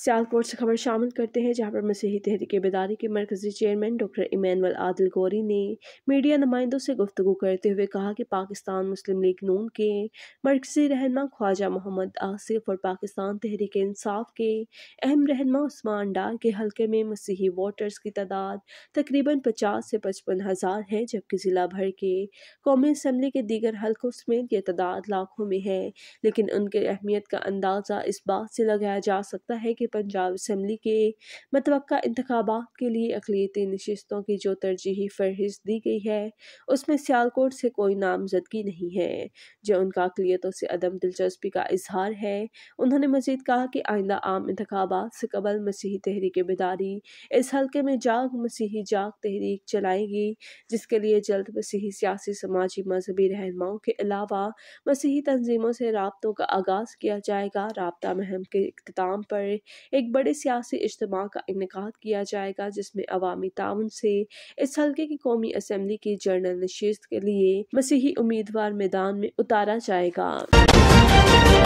सियालकोट से खबर शामिल करते हैं जहां पर मसीही तहरीक बेदारी के मरकजी चेयरमैन डॉक्टर इमैनुअल आदिल गौरी ने मीडिया नुमाइंदों से गुफ्तु करते हुए कहा कि पाकिस्तान मुस्लिम लीग नून के मरकजी रहनमा ख्वाजा मोहम्मद आसिफ और पाकिस्तान तहरीक इंसाफ के अहम रहनमा उस्मान डार के हल्के में मसीही वोटर्स की तादाद तकरीबन पचास से पचपन हज़ार है जबकि ज़िला भर के कौमी असम्बली के दीगर हल्कों समेत ये तादाद लाखों में है लेकिन उनके अहमियत का अंदाज़ा इस बात से लगाया जा सकता है कि पंजाब असम्बली के मतवक़ा इंतबात के लिए अकलीती नशस्तों की जो तरजीही फहरिस्त दी गई है उसमें सियालकोट से कोई नामजदगी नहीं है जो उनका अकलीतों से अदम दिलचस्पी का इजहार है उन्होंने मजीद कहा कि आइंदा आम इंतबात से कबल मसीही तहरीक बेदारी इस हल्के में जाग मसीही जाग तहरीक चलाएगी जिसके लिए जल्द मसीही सियासी समाजी मजहबी रहनुमाओं के अलावा मसीही तंजीमों से रबतों का आगाज़ किया जाएगा रबता महम के अख्ताम पर एक बड़े सियासी इज्तम का इनका किया जाएगा जिसमें अवामी ताउन से इस हल्के की कौमी असम्बली की जनरल नशस्त के लिए मसीही उम्मीदवार मैदान में उतारा जाएगा